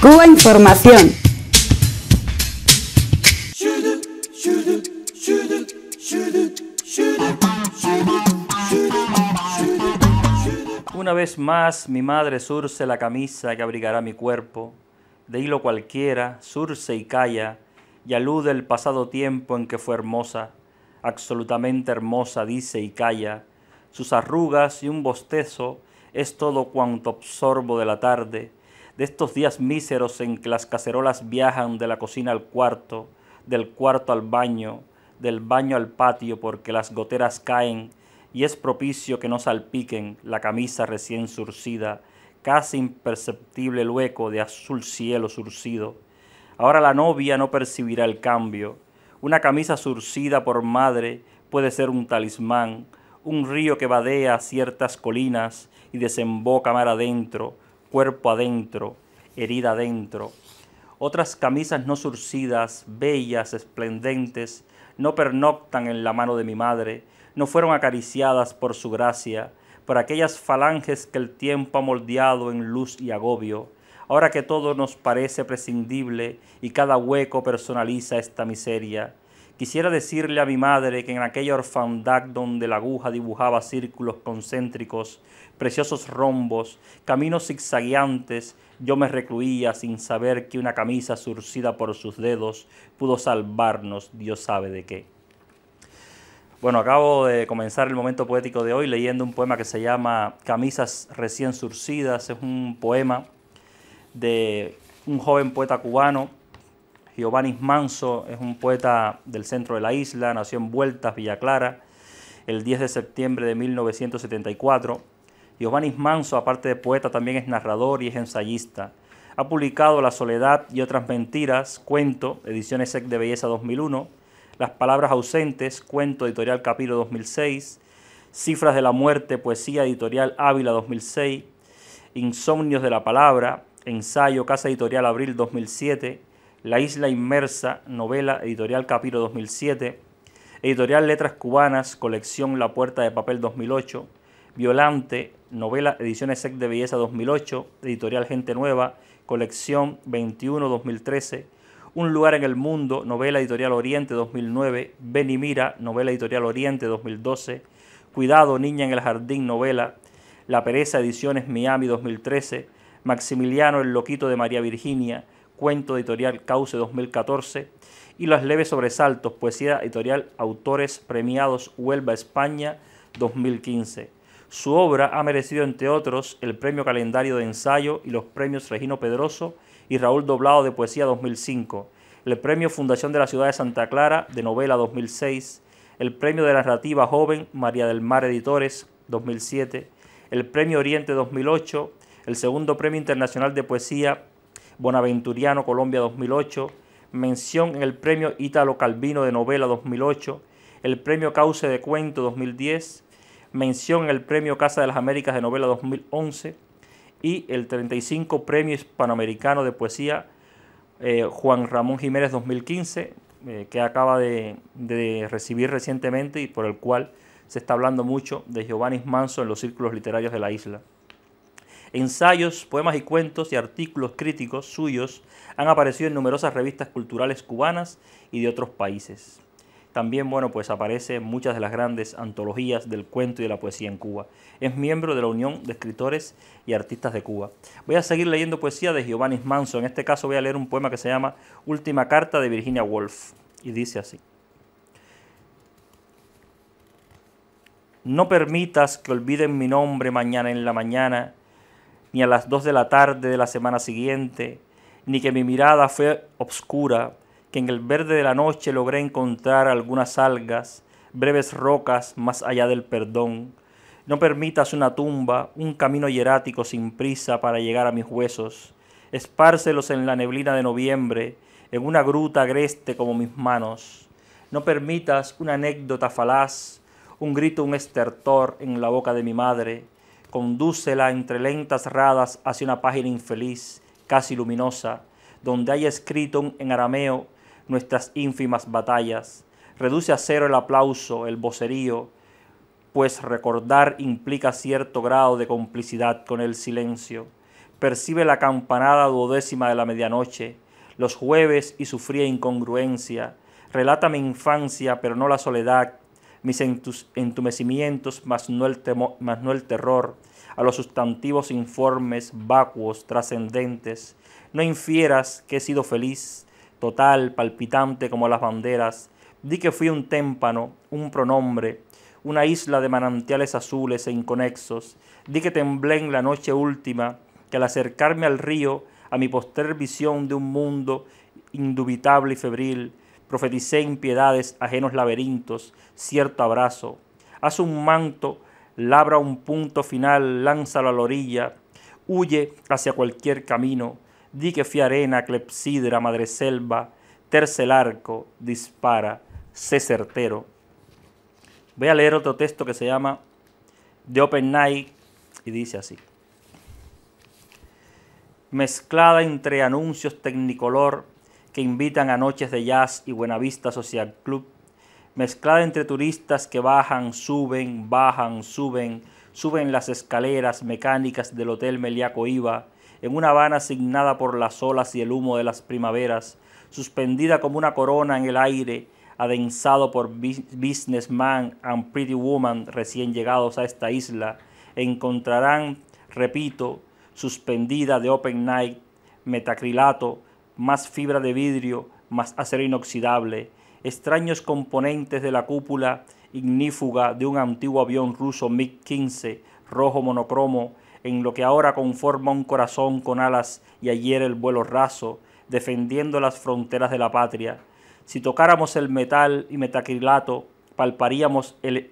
Cuba Información. Una vez más mi madre surce la camisa que abrigará mi cuerpo, de hilo cualquiera, surce y calla, y alude el pasado tiempo en que fue hermosa, absolutamente hermosa, dice y calla, sus arrugas y un bostezo es todo cuanto absorbo de la tarde, de estos días míseros en que las cacerolas viajan de la cocina al cuarto, del cuarto al baño, del baño al patio porque las goteras caen y es propicio que no salpiquen la camisa recién surcida, casi imperceptible hueco de azul cielo surcido. Ahora la novia no percibirá el cambio. Una camisa surcida por madre puede ser un talismán, un río que vadea ciertas colinas y desemboca mar adentro, cuerpo adentro, herida adentro. Otras camisas no surcidas, bellas, esplendentes, no pernoctan en la mano de mi madre, no fueron acariciadas por su gracia, por aquellas falanges que el tiempo ha moldeado en luz y agobio, ahora que todo nos parece prescindible y cada hueco personaliza esta miseria, Quisiera decirle a mi madre que en aquella orfandad donde la aguja dibujaba círculos concéntricos, preciosos rombos, caminos zigzagueantes, yo me recluía sin saber que una camisa surcida por sus dedos pudo salvarnos, Dios sabe de qué. Bueno, acabo de comenzar el momento poético de hoy leyendo un poema que se llama Camisas recién surcidas. Es un poema de un joven poeta cubano Giovanni Manso es un poeta del centro de la isla, nació en Vueltas, Villa Clara, el 10 de septiembre de 1974. Giovanni Manso, aparte de poeta, también es narrador y es ensayista. Ha publicado La soledad y otras mentiras, cuento, ediciones SEC de Belleza 2001, Las palabras ausentes, cuento, editorial Capiro 2006, Cifras de la muerte, poesía, editorial Ávila 2006, Insomnios de la palabra, ensayo, Casa Editorial Abril 2007, la Isla Inmersa, novela editorial Capiro 2007, editorial Letras Cubanas, colección La Puerta de Papel 2008, Violante, novela Ediciones Sec de Belleza 2008, editorial Gente Nueva, colección 21 2013, Un lugar en el mundo, novela editorial Oriente 2009, Benimira, y mira, novela editorial Oriente 2012, Cuidado, Niña en el Jardín, novela, La Pereza, Ediciones Miami 2013, Maximiliano el Loquito de María Virginia, Cuento editorial Cauce 2014 y Los leves sobresaltos, poesía editorial Autores Premiados Huelva, España 2015. Su obra ha merecido, entre otros, el Premio Calendario de Ensayo y los Premios Regino Pedroso y Raúl Doblado de Poesía 2005, el Premio Fundación de la Ciudad de Santa Clara de Novela 2006, el Premio de Narrativa Joven María del Mar Editores 2007, el Premio Oriente 2008, el Segundo Premio Internacional de Poesía Bonaventuriano Colombia 2008, mención en el Premio Ítalo Calvino de Novela 2008, el Premio Cauce de Cuento 2010, mención en el Premio Casa de las Américas de Novela 2011 y el 35 Premio Hispanoamericano de Poesía eh, Juan Ramón Jiménez 2015, eh, que acaba de recibir recientemente y por el cual se está hablando mucho de Giovanni Manso en los círculos literarios de la isla. Ensayos, poemas y cuentos y artículos críticos suyos han aparecido en numerosas revistas culturales cubanas y de otros países. También, bueno, pues aparece en muchas de las grandes antologías del cuento y de la poesía en Cuba. Es miembro de la Unión de Escritores y Artistas de Cuba. Voy a seguir leyendo poesía de Giovanni Manso. En este caso voy a leer un poema que se llama Última Carta de Virginia Woolf. Y dice así. No permitas que olviden mi nombre mañana en la mañana ni a las dos de la tarde de la semana siguiente, ni que mi mirada fue obscura, que en el verde de la noche logré encontrar algunas algas, breves rocas más allá del perdón. No permitas una tumba, un camino hierático sin prisa para llegar a mis huesos. Espárcelos en la neblina de noviembre, en una gruta agreste como mis manos. No permitas una anécdota falaz, un grito, un estertor en la boca de mi madre Condúcela entre lentas radas hacia una página infeliz, casi luminosa, donde haya escrito en arameo nuestras ínfimas batallas. Reduce a cero el aplauso, el vocerío, pues recordar implica cierto grado de complicidad con el silencio. Percibe la campanada duodécima de la medianoche, los jueves y su fría incongruencia. Relata mi infancia, pero no la soledad, mis entumecimientos, mas no, el no el terror, a los sustantivos informes, vacuos, trascendentes. No infieras que he sido feliz, total, palpitante como las banderas. Di que fui un témpano, un pronombre, una isla de manantiales azules e inconexos. Di que temblé en la noche última, que al acercarme al río, a mi poster visión de un mundo indubitable y febril, profeticé impiedades, ajenos laberintos, cierto abrazo. Haz un manto, labra un punto final, lánzalo a la orilla, huye hacia cualquier camino, di que fui arena, clepsidra, madre selva, terce el arco, dispara, sé certero. Voy a leer otro texto que se llama The Open Night y dice así. Mezclada entre anuncios tecnicolor, que invitan a noches de jazz y Buenavista Social Club, mezclada entre turistas que bajan, suben, bajan, suben, suben las escaleras mecánicas del Hotel Meliaco Iba, en una Habana asignada por las olas y el humo de las primaveras, suspendida como una corona en el aire, adensado por businessman and pretty woman recién llegados a esta isla, encontrarán, repito, suspendida de open night, metacrilato, más fibra de vidrio, más acero inoxidable, extraños componentes de la cúpula ignífuga de un antiguo avión ruso MiG-15, rojo monocromo, en lo que ahora conforma un corazón con alas y ayer el vuelo raso, defendiendo las fronteras de la patria. Si tocáramos el metal y metacrilato, palparíamos el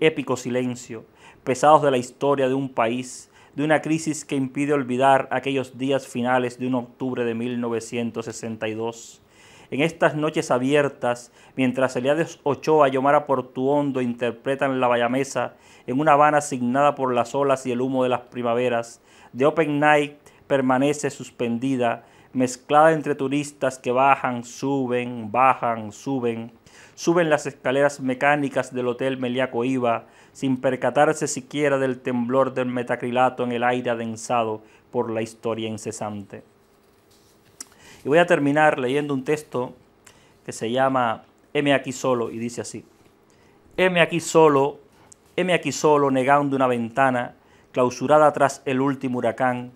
épico silencio, pesados de la historia de un país de una crisis que impide olvidar aquellos días finales de un octubre de 1962. En estas noches abiertas, mientras Eliades Ochoa y Omar Portuondo interpretan La Bayamesa en una Habana asignada por las olas y el humo de las primaveras, The Open Night permanece suspendida mezclada entre turistas que bajan, suben, bajan, suben, suben las escaleras mecánicas del Hotel Meliaco Iba, sin percatarse siquiera del temblor del metacrilato en el aire adensado por la historia incesante. Y voy a terminar leyendo un texto que se llama M aquí solo y dice así. M aquí solo, M aquí solo negando una ventana, clausurada tras el último huracán,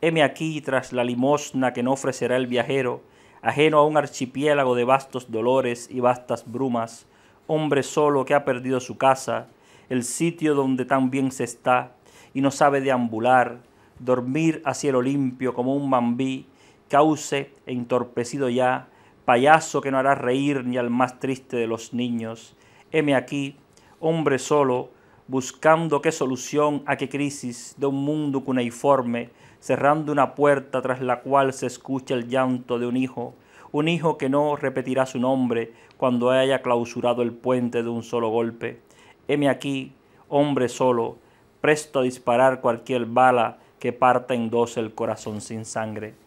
heme aquí tras la limosna que no ofrecerá el viajero, ajeno a un archipiélago de vastos dolores y vastas brumas, hombre solo que ha perdido su casa, el sitio donde tan bien se está, y no sabe deambular, dormir a cielo limpio como un bambí, cauce e entorpecido ya, payaso que no hará reír ni al más triste de los niños. Heme aquí, hombre solo, buscando qué solución a qué crisis de un mundo cuneiforme cerrando una puerta tras la cual se escucha el llanto de un hijo, un hijo que no repetirá su nombre cuando haya clausurado el puente de un solo golpe. Heme aquí, hombre solo, presto a disparar cualquier bala que parta en dos el corazón sin sangre.